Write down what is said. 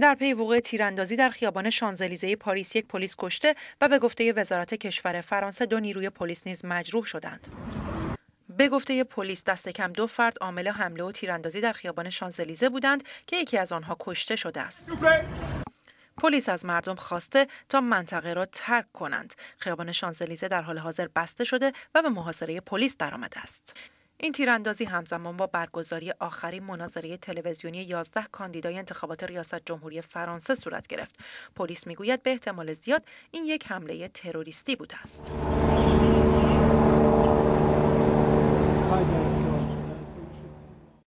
در پی وقوع تیراندازی در خیابان شانزلیزه پاریس یک پلیس کشته و به گفته وزارت کشور فرانسه دو نیروی پلیس نیز مجروح شدند. به گفته پلیس دست کم دو فرد عامل حمله و تیراندازی در خیابان شانزلیزه بودند که یکی از آنها کشته شده است. پلیس از مردم خواسته تا منطقه را ترک کنند. خیابان شانزلیزه در حال حاضر بسته شده و به محاصره پلیس درآمده است. این تیراندازی همزمان با برگزاری آخرین مناظره تلویزیونی 11 کاندیدای انتخابات ریاست جمهوری فرانسه صورت گرفت پلیس میگوید به احتمال زیاد این یک حمله تروریستی بوده است